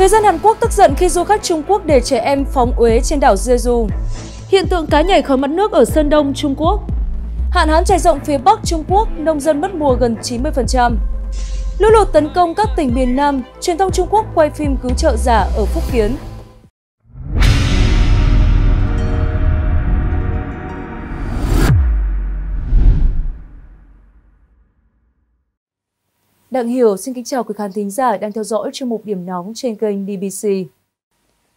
Người dân Hàn Quốc tức giận khi du khách Trung Quốc để trẻ em phóng uế trên đảo Jeju. Hiện tượng cá nhảy khỏi mặt nước ở Sơn Đông, Trung Quốc. Hạn hán trải rộng phía Bắc Trung Quốc, nông dân mất mùa gần 90%. Lũ lụt tấn công các tỉnh miền Nam, truyền thông Trung Quốc quay phim cứu trợ giả ở Phúc Kiến. Đặng Hiểu xin kính chào quý khán thính giả đang theo dõi chương mục điểm nóng trên kênh DBC.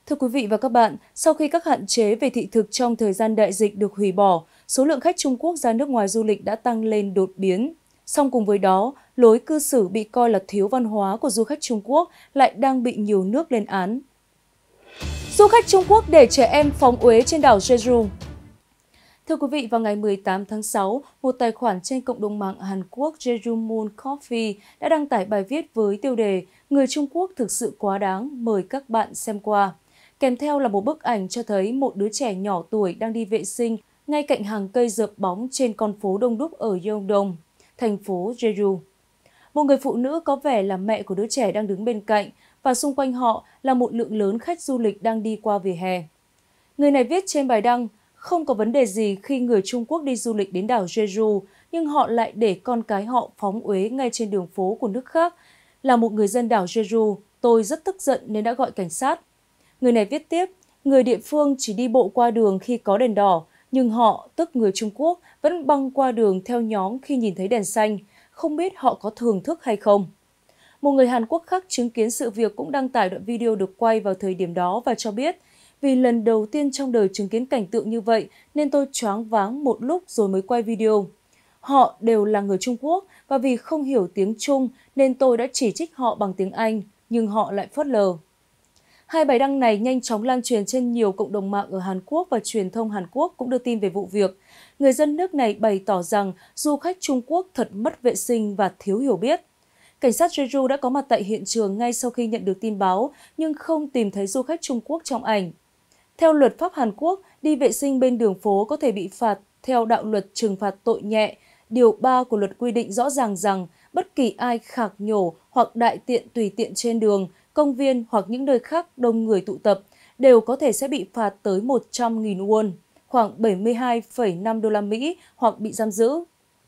Thưa quý vị và các bạn, sau khi các hạn chế về thị thực trong thời gian đại dịch được hủy bỏ, số lượng khách Trung Quốc ra nước ngoài du lịch đã tăng lên đột biến. Song cùng với đó, lối cư xử bị coi là thiếu văn hóa của du khách Trung Quốc lại đang bị nhiều nước lên án. Du khách Trung Quốc để trẻ em phóng uế trên đảo Jeju Thưa quý vị, vào ngày 18 tháng 6, một tài khoản trên cộng đồng mạng Hàn Quốc Jeju Moon Coffee đã đăng tải bài viết với tiêu đề Người Trung Quốc thực sự quá đáng, mời các bạn xem qua. Kèm theo là một bức ảnh cho thấy một đứa trẻ nhỏ tuổi đang đi vệ sinh ngay cạnh hàng cây dợp bóng trên con phố đông đúc ở Yeongdong, thành phố Jeju. Một người phụ nữ có vẻ là mẹ của đứa trẻ đang đứng bên cạnh và xung quanh họ là một lượng lớn khách du lịch đang đi qua vỉa hè. Người này viết trên bài đăng, không có vấn đề gì khi người Trung Quốc đi du lịch đến đảo Jeju, nhưng họ lại để con cái họ phóng uế ngay trên đường phố của nước khác. Là một người dân đảo Jeju, tôi rất tức giận nên đã gọi cảnh sát. Người này viết tiếp, người địa phương chỉ đi bộ qua đường khi có đèn đỏ, nhưng họ, tức người Trung Quốc, vẫn băng qua đường theo nhóm khi nhìn thấy đèn xanh, không biết họ có thưởng thức hay không. Một người Hàn Quốc khác chứng kiến sự việc cũng đăng tải đoạn video được quay vào thời điểm đó và cho biết – vì lần đầu tiên trong đời chứng kiến cảnh tượng như vậy nên tôi choáng váng một lúc rồi mới quay video. Họ đều là người Trung Quốc và vì không hiểu tiếng Trung nên tôi đã chỉ trích họ bằng tiếng Anh, nhưng họ lại phớt lờ. Hai bài đăng này nhanh chóng lan truyền trên nhiều cộng đồng mạng ở Hàn Quốc và truyền thông Hàn Quốc cũng đưa tin về vụ việc. Người dân nước này bày tỏ rằng du khách Trung Quốc thật mất vệ sinh và thiếu hiểu biết. Cảnh sát Jeju đã có mặt tại hiện trường ngay sau khi nhận được tin báo, nhưng không tìm thấy du khách Trung Quốc trong ảnh. Theo luật pháp Hàn Quốc, đi vệ sinh bên đường phố có thể bị phạt theo đạo luật trừng phạt tội nhẹ. Điều 3 của luật quy định rõ ràng rằng bất kỳ ai khạc nhổ hoặc đại tiện tùy tiện trên đường, công viên hoặc những nơi khác đông người tụ tập đều có thể sẽ bị phạt tới 100.000 won, khoảng 72,5 đô la Mỹ hoặc bị giam giữ.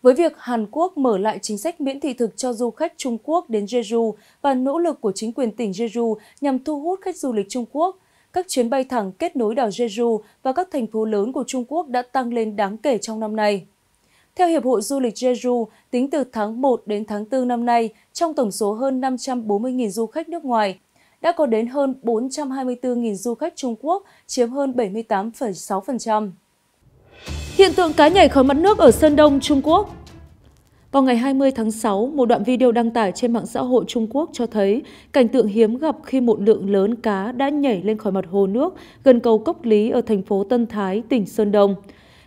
Với việc Hàn Quốc mở lại chính sách miễn thị thực cho du khách Trung Quốc đến Jeju và nỗ lực của chính quyền tỉnh Jeju nhằm thu hút khách du lịch Trung Quốc, các chuyến bay thẳng kết nối đảo Jeju và các thành phố lớn của Trung Quốc đã tăng lên đáng kể trong năm nay. Theo Hiệp hội Du lịch Jeju, tính từ tháng 1 đến tháng 4 năm nay, trong tổng số hơn 540.000 du khách nước ngoài, đã có đến hơn 424.000 du khách Trung Quốc, chiếm hơn 78,6%. Hiện tượng cá nhảy khỏi mặt nước ở Sơn Đông, Trung Quốc vào ngày 20 tháng 6, một đoạn video đăng tải trên mạng xã hội Trung Quốc cho thấy cảnh tượng hiếm gặp khi một lượng lớn cá đã nhảy lên khỏi mặt hồ nước gần cầu Cốc Lý ở thành phố Tân Thái, tỉnh Sơn Đông.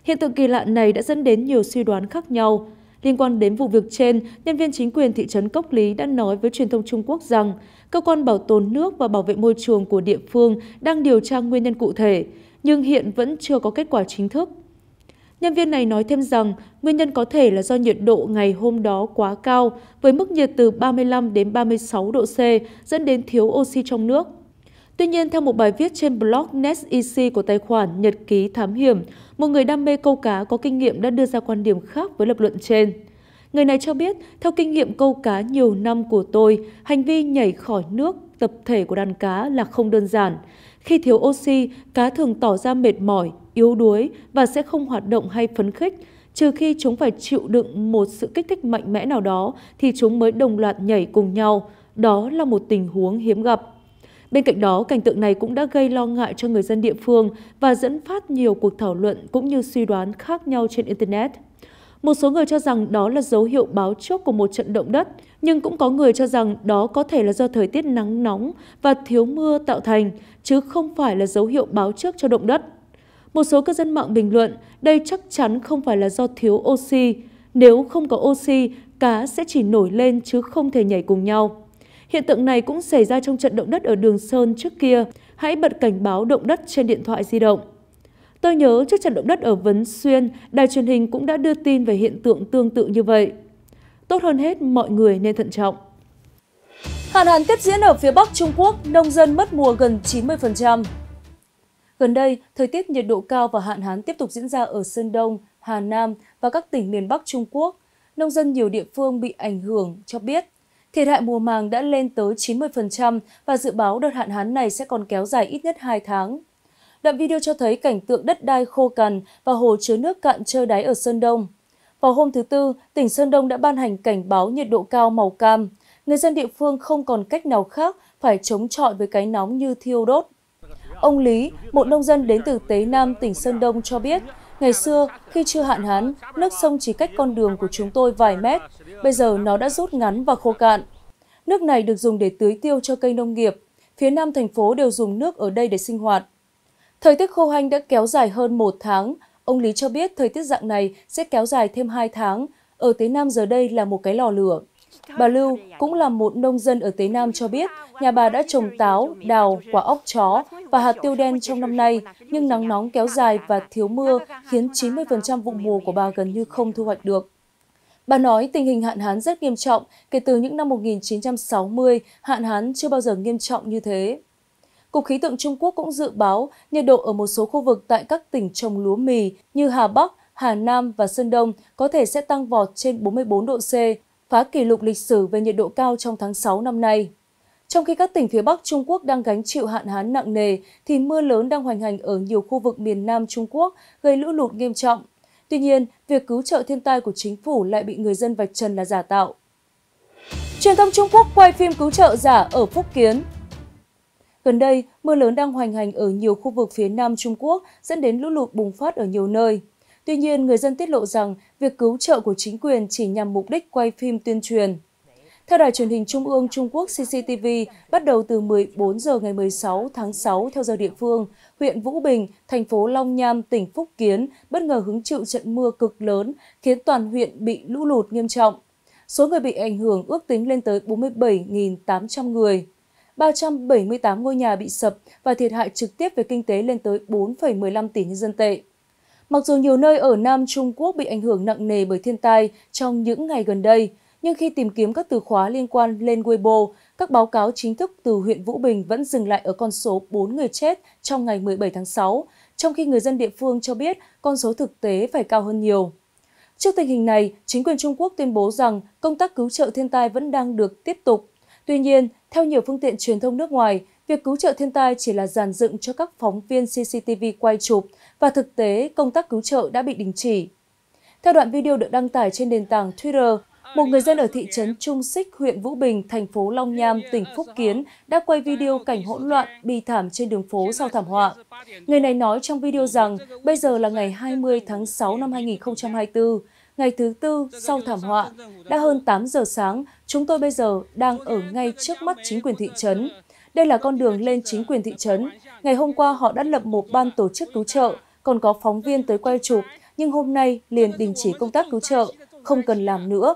Hiện tượng kỳ lạ này đã dẫn đến nhiều suy đoán khác nhau. Liên quan đến vụ việc trên, nhân viên chính quyền thị trấn Cốc Lý đã nói với truyền thông Trung Quốc rằng cơ quan bảo tồn nước và bảo vệ môi trường của địa phương đang điều tra nguyên nhân cụ thể, nhưng hiện vẫn chưa có kết quả chính thức. Nhân viên này nói thêm rằng nguyên nhân có thể là do nhiệt độ ngày hôm đó quá cao, với mức nhiệt từ 35 đến 36 độ C dẫn đến thiếu oxy trong nước. Tuy nhiên, theo một bài viết trên blog NetEC của tài khoản Nhật ký Thám hiểm, một người đam mê câu cá có kinh nghiệm đã đưa ra quan điểm khác với lập luận trên. Người này cho biết, theo kinh nghiệm câu cá nhiều năm của tôi, hành vi nhảy khỏi nước tập thể của đàn cá là không đơn giản. Khi thiếu oxy, cá thường tỏ ra mệt mỏi, yếu đuối và sẽ không hoạt động hay phấn khích. Trừ khi chúng phải chịu đựng một sự kích thích mạnh mẽ nào đó thì chúng mới đồng loạt nhảy cùng nhau. Đó là một tình huống hiếm gặp. Bên cạnh đó, cảnh tượng này cũng đã gây lo ngại cho người dân địa phương và dẫn phát nhiều cuộc thảo luận cũng như suy đoán khác nhau trên Internet. Một số người cho rằng đó là dấu hiệu báo trước của một trận động đất, nhưng cũng có người cho rằng đó có thể là do thời tiết nắng nóng và thiếu mưa tạo thành, chứ không phải là dấu hiệu báo trước cho động đất. Một số cư dân mạng bình luận đây chắc chắn không phải là do thiếu oxy. Nếu không có oxy, cá sẽ chỉ nổi lên chứ không thể nhảy cùng nhau. Hiện tượng này cũng xảy ra trong trận động đất ở Đường Sơn trước kia. Hãy bật cảnh báo động đất trên điện thoại di động. Tôi nhớ trước trận động đất ở Vấn Xuyên, đài truyền hình cũng đã đưa tin về hiện tượng tương tự như vậy. Tốt hơn hết, mọi người nên thận trọng. Hạn hán tiếp diễn ở phía Bắc Trung Quốc, nông dân mất mùa gần 90%. Gần đây, thời tiết nhiệt độ cao và hạn hán tiếp tục diễn ra ở Sơn Đông, Hà Nam và các tỉnh miền Bắc Trung Quốc. Nông dân nhiều địa phương bị ảnh hưởng cho biết thiệt hại mùa màng đã lên tới 90% và dự báo đợt hạn hán này sẽ còn kéo dài ít nhất 2 tháng. Đoạn video cho thấy cảnh tượng đất đai khô cằn và hồ chứa nước cạn trơ đáy ở Sơn Đông. Vào hôm thứ Tư, tỉnh Sơn Đông đã ban hành cảnh báo nhiệt độ cao màu cam. Người dân địa phương không còn cách nào khác phải chống chọi với cái nóng như thiêu đốt. Ông Lý, một nông dân đến từ Tế Nam, tỉnh Sơn Đông cho biết, ngày xưa khi chưa hạn hán, nước sông chỉ cách con đường của chúng tôi vài mét, bây giờ nó đã rút ngắn và khô cạn. Nước này được dùng để tưới tiêu cho cây nông nghiệp. Phía nam thành phố đều dùng nước ở đây để sinh hoạt. Thời tiết khô hanh đã kéo dài hơn một tháng. Ông Lý cho biết thời tiết dạng này sẽ kéo dài thêm 2 tháng. Ở Tế Nam giờ đây là một cái lò lửa. Bà Lưu cũng là một nông dân ở Tế Nam cho biết nhà bà đã trồng táo, đào, quả óc chó và hạt tiêu đen trong năm nay, nhưng nắng nóng kéo dài và thiếu mưa khiến 90% vụ mùa của bà gần như không thu hoạch được. Bà nói tình hình hạn hán rất nghiêm trọng, kể từ những năm 1960, hạn hán chưa bao giờ nghiêm trọng như thế. Cục Khí tượng Trung Quốc cũng dự báo nhiệt độ ở một số khu vực tại các tỉnh trồng lúa mì như Hà Bắc, Hà Nam và Sơn Đông có thể sẽ tăng vọt trên 44 độ C, phá kỷ lục lịch sử về nhiệt độ cao trong tháng 6 năm nay. Trong khi các tỉnh phía Bắc Trung Quốc đang gánh chịu hạn hán nặng nề, thì mưa lớn đang hoành hành ở nhiều khu vực miền Nam Trung Quốc gây lũ lụt nghiêm trọng. Tuy nhiên, việc cứu trợ thiên tai của chính phủ lại bị người dân vạch trần là giả tạo. Truyền thông Trung Quốc quay phim cứu trợ giả ở Phúc Kiến Gần đây, mưa lớn đang hoành hành ở nhiều khu vực phía Nam Trung Quốc dẫn đến lũ lụt bùng phát ở nhiều nơi. Tuy nhiên, người dân tiết lộ rằng việc cứu trợ của chính quyền chỉ nhằm mục đích quay phim tuyên truyền. Theo đài truyền hình Trung ương Trung Quốc CCTV, bắt đầu từ 14 giờ ngày 16 tháng 6 theo giờ địa phương, huyện Vũ Bình, thành phố Long Nham, tỉnh Phúc Kiến bất ngờ hứng chịu trận mưa cực lớn khiến toàn huyện bị lũ lụt nghiêm trọng. Số người bị ảnh hưởng ước tính lên tới 47.800 người. 378 ngôi nhà bị sập và thiệt hại trực tiếp về kinh tế lên tới 4,15 tỷ nhân dân tệ. Mặc dù nhiều nơi ở Nam Trung Quốc bị ảnh hưởng nặng nề bởi thiên tai trong những ngày gần đây, nhưng khi tìm kiếm các từ khóa liên quan lên Weibo, các báo cáo chính thức từ huyện Vũ Bình vẫn dừng lại ở con số 4 người chết trong ngày 17 tháng 6, trong khi người dân địa phương cho biết con số thực tế phải cao hơn nhiều. Trước tình hình này, chính quyền Trung Quốc tuyên bố rằng công tác cứu trợ thiên tai vẫn đang được tiếp tục. Tuy nhiên, theo nhiều phương tiện truyền thông nước ngoài, việc cứu trợ thiên tai chỉ là giàn dựng cho các phóng viên CCTV quay chụp và thực tế công tác cứu trợ đã bị đình chỉ. Theo đoạn video được đăng tải trên nền tảng Twitter, một người dân ở thị trấn Trung Sích, huyện Vũ Bình, thành phố Long Nham, tỉnh Phúc Kiến đã quay video cảnh hỗn loạn bi thảm trên đường phố sau thảm họa. Người này nói trong video rằng bây giờ là ngày 20 tháng 6 năm 2024, ngày thứ tư sau thảm họa. Đã hơn 8 giờ sáng, chúng tôi bây giờ đang ở ngay trước mắt chính quyền thị trấn. Đây là con đường lên chính quyền thị trấn. Ngày hôm qua họ đã lập một ban tổ chức cứu trợ, còn có phóng viên tới quay chụp, nhưng hôm nay liền đình chỉ công tác cứu trợ, không cần làm nữa.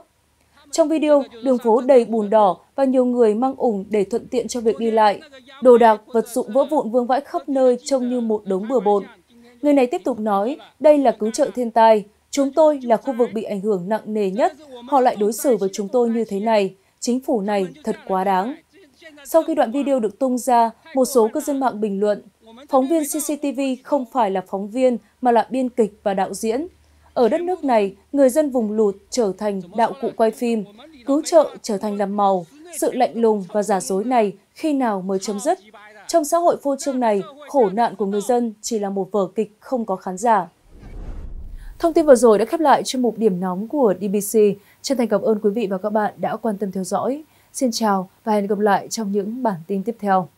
Trong video, đường phố đầy bùn đỏ và nhiều người mang ủng để thuận tiện cho việc đi lại. Đồ đạc, vật dụng vỡ vụn vương vãi khắp nơi trông như một đống bừa bộn. Người này tiếp tục nói, đây là cứu trợ thiên tai, Chúng tôi là khu vực bị ảnh hưởng nặng nề nhất, họ lại đối xử với chúng tôi như thế này. Chính phủ này thật quá đáng. Sau khi đoạn video được tung ra, một số cư dân mạng bình luận, phóng viên CCTV không phải là phóng viên mà là biên kịch và đạo diễn. Ở đất nước này, người dân vùng lụt trở thành đạo cụ quay phim, cứu trợ trở thành làm màu. Sự lạnh lùng và giả dối này khi nào mới chấm dứt? Trong xã hội phô trương này, khổ nạn của người dân chỉ là một vở kịch không có khán giả. Thông tin vừa rồi đã khép lại chuyên mục điểm nóng của DBC. Chân thành cảm ơn quý vị và các bạn đã quan tâm theo dõi. Xin chào và hẹn gặp lại trong những bản tin tiếp theo.